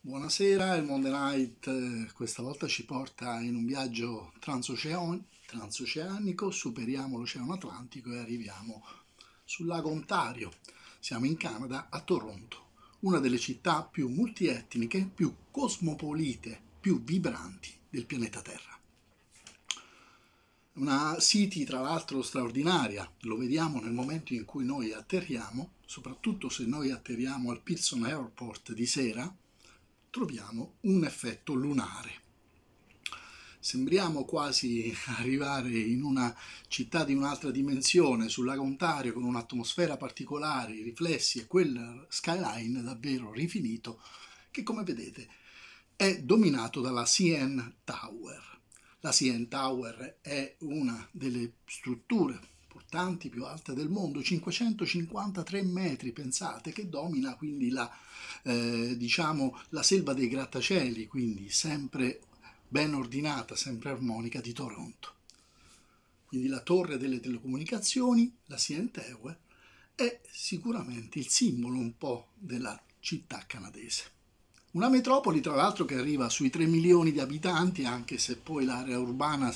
Buonasera, il Monday Night eh, questa volta ci porta in un viaggio transoceanico, superiamo l'Oceano Atlantico e arriviamo sul lago Ontario. Siamo in Canada, a Toronto, una delle città più multietniche, più cosmopolite, più vibranti del pianeta Terra. Una city tra l'altro straordinaria, lo vediamo nel momento in cui noi atterriamo, soprattutto se noi atterriamo al Pearson Airport di sera, troviamo un effetto lunare. Sembriamo quasi arrivare in una città di un'altra dimensione, sul lago Ontario, con un'atmosfera particolare, i riflessi e quel skyline davvero rifinito, che come vedete è dominato dalla CN Tower. La CN Tower è una delle strutture importanti, più alte del mondo, 553 metri, pensate, che domina quindi la, eh, diciamo, la selva dei grattacieli, quindi sempre ben ordinata, sempre armonica di Toronto. Quindi la torre delle telecomunicazioni, la CNTEWE, è sicuramente il simbolo un po' della città canadese. Una metropoli, tra l'altro, che arriva sui 3 milioni di abitanti, anche se poi l'area urbana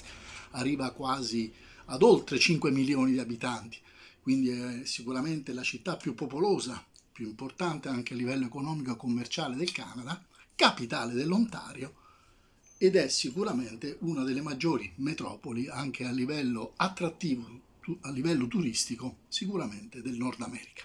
arriva quasi ad oltre 5 milioni di abitanti, quindi è sicuramente la città più popolosa, più importante anche a livello economico e commerciale del Canada, capitale dell'Ontario ed è sicuramente una delle maggiori metropoli anche a livello attrattivo, a livello turistico, sicuramente del Nord America.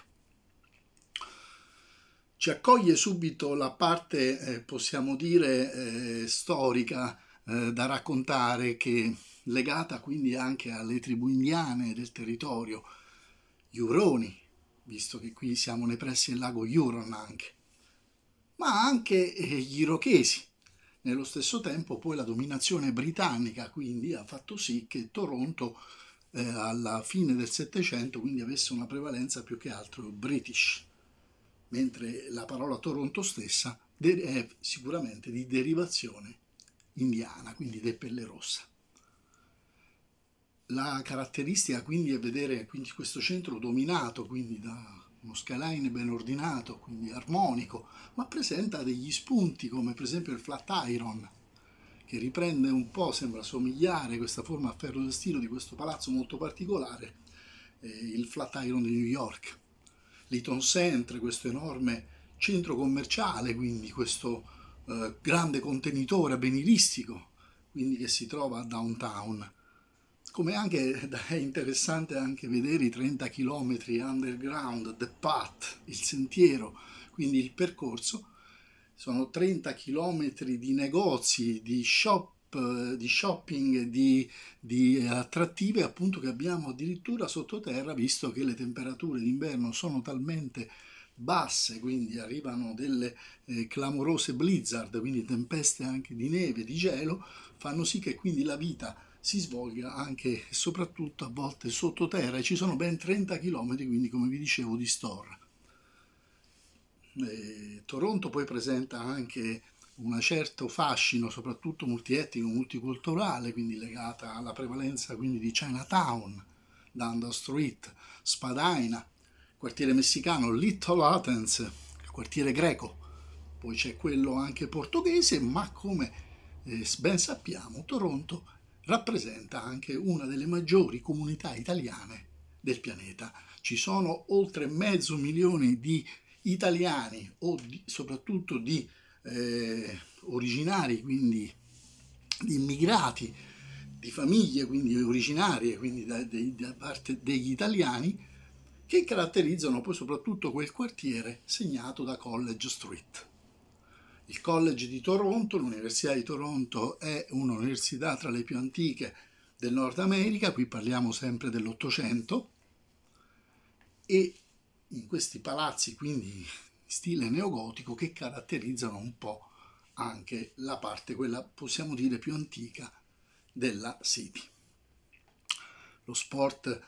Ci accoglie subito la parte, eh, possiamo dire, eh, storica eh, da raccontare che legata quindi anche alle tribù indiane del territorio, gli Uroni, visto che qui siamo nei pressi del lago Huron anche, ma anche eh, gli Irochesi. Nello stesso tempo poi la dominazione britannica quindi ha fatto sì che Toronto eh, alla fine del Settecento quindi avesse una prevalenza più che altro british, mentre la parola Toronto stessa è sicuramente di derivazione indiana, quindi del pelle rossa. La caratteristica quindi è vedere quindi, questo centro dominato quindi da uno skyline ben ordinato, quindi armonico, ma presenta degli spunti come per esempio il flat iron, che riprende un po', sembra somigliare questa forma a ferro del stilo di questo palazzo molto particolare, eh, il flat iron di New York. L'Eton Center, questo enorme centro commerciale, quindi questo eh, grande contenitore avveniristico, quindi che si trova a downtown come anche è interessante anche vedere i 30 km underground, the path, il sentiero, quindi il percorso, sono 30 km di negozi, di shop, di shopping, di, di, eh, attrattive appunto che abbiamo addirittura sottoterra, visto che le temperature d'inverno sono talmente basse, quindi arrivano delle eh, clamorose blizzard, quindi tempeste anche di neve, di gelo, fanno sì che quindi la vita si svolga anche e soprattutto a volte sottoterra e ci sono ben 30 km quindi come vi dicevo di store. E eh, Toronto poi presenta anche un certo fascino soprattutto multietnico, multiculturale, quindi legata alla prevalenza quindi, di Chinatown, Dundas Street, Spadina, quartiere messicano, Little Athens, il quartiere greco, poi c'è quello anche portoghese, ma come eh, ben sappiamo Toronto è rappresenta anche una delle maggiori comunità italiane del pianeta. Ci sono oltre mezzo milione di italiani o di, soprattutto di eh, originari, quindi di immigrati, di famiglie quindi originarie, quindi da, de, da parte degli italiani, che caratterizzano poi soprattutto quel quartiere segnato da College Street il College di Toronto, l'Università di Toronto è un'università tra le più antiche del Nord America, qui parliamo sempre dell'Ottocento, e in questi palazzi, quindi in stile neogotico, che caratterizzano un po' anche la parte, quella possiamo dire più antica, della City. Lo sport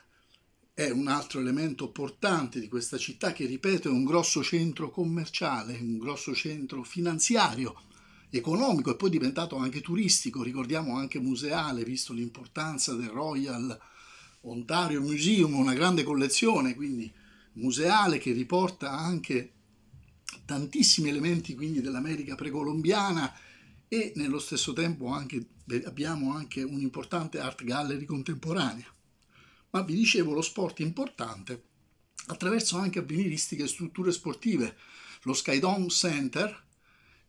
è un altro elemento portante di questa città che, ripeto, è un grosso centro commerciale, un grosso centro finanziario, economico e poi diventato anche turistico, ricordiamo anche museale, visto l'importanza del Royal Ontario Museum, una grande collezione quindi museale che riporta anche tantissimi elementi quindi dell'America precolombiana e nello stesso tempo anche, abbiamo anche un'importante art gallery contemporanea ma vi dicevo lo sport importante attraverso anche avveniristiche strutture sportive. Lo Skydome Center,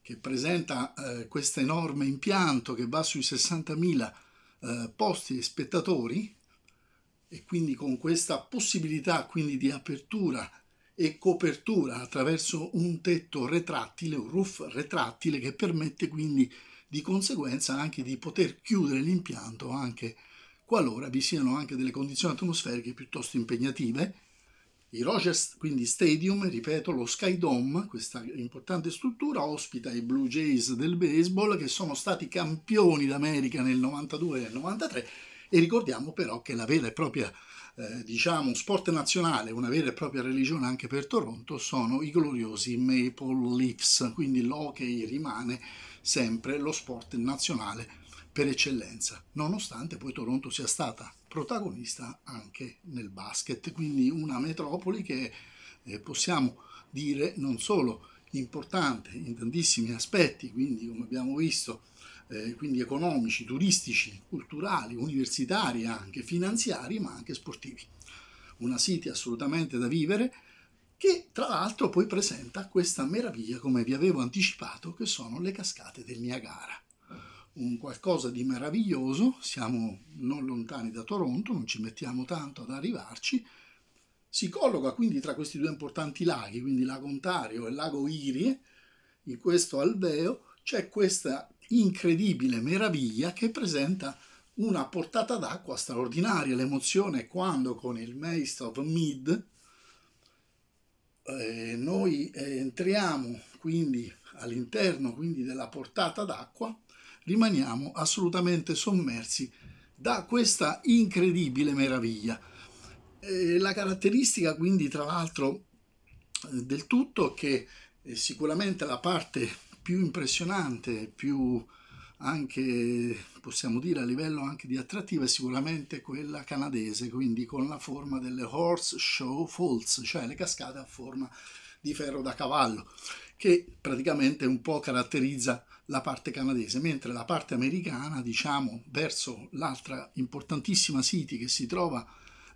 che presenta eh, questo enorme impianto che va sui 60.000 eh, posti e spettatori, e quindi con questa possibilità quindi, di apertura e copertura attraverso un tetto retrattile, un roof retrattile che permette quindi di conseguenza anche di poter chiudere l'impianto anche qualora vi siano anche delle condizioni atmosferiche piuttosto impegnative. I Rogers, quindi Stadium, ripeto, lo Sky Dome, questa importante struttura, ospita i Blue Jays del baseball che sono stati campioni d'America nel 92 e nel 93 e ricordiamo però che la vera e propria eh, diciamo sport nazionale, una vera e propria religione anche per Toronto, sono i gloriosi Maple Leafs, quindi l'hockey rimane sempre lo sport nazionale per eccellenza, nonostante poi Toronto sia stata protagonista anche nel basket, quindi una metropoli che eh, possiamo dire non solo importante in tantissimi aspetti, quindi come abbiamo visto, eh, quindi economici, turistici, culturali, universitari anche, finanziari, ma anche sportivi. Una city assolutamente da vivere che tra l'altro poi presenta questa meraviglia, come vi avevo anticipato, che sono le cascate del Niagara un qualcosa di meraviglioso, siamo non lontani da Toronto, non ci mettiamo tanto ad arrivarci, si colloca quindi tra questi due importanti laghi, quindi lago Ontario e lago Irie, in questo alveo c'è questa incredibile meraviglia che presenta una portata d'acqua straordinaria. L'emozione è quando con il Maest of Mid eh, noi entriamo quindi all'interno quindi della portata d'acqua rimaniamo assolutamente sommersi da questa incredibile meraviglia. Eh, la caratteristica quindi tra l'altro del tutto che eh, sicuramente la parte più impressionante, più anche possiamo dire a livello anche di attrattiva è sicuramente quella canadese, quindi con la forma delle horse show falls, cioè le cascate a forma di ferro da cavallo che praticamente un po' caratterizza la parte canadese, mentre la parte americana, diciamo, verso l'altra importantissima City che si trova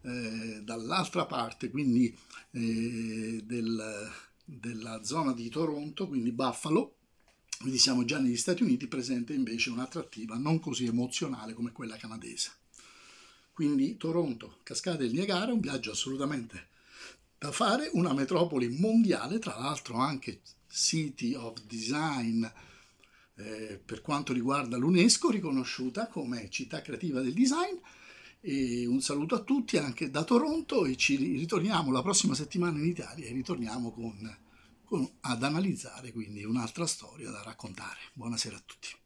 eh, dall'altra parte, quindi eh, del, della zona di Toronto, quindi Buffalo, quindi siamo già negli Stati Uniti, presente invece un'attrattiva non così emozionale come quella canadese. Quindi Toronto, Cascate del Niagara, un viaggio assolutamente da fare, una metropoli mondiale, tra l'altro anche City of Design eh, per quanto riguarda l'UNESCO, riconosciuta come città creativa del design. E un saluto a tutti anche da Toronto e ci ritorniamo la prossima settimana in Italia e ritorniamo con, con, ad analizzare quindi un'altra storia da raccontare. Buonasera a tutti.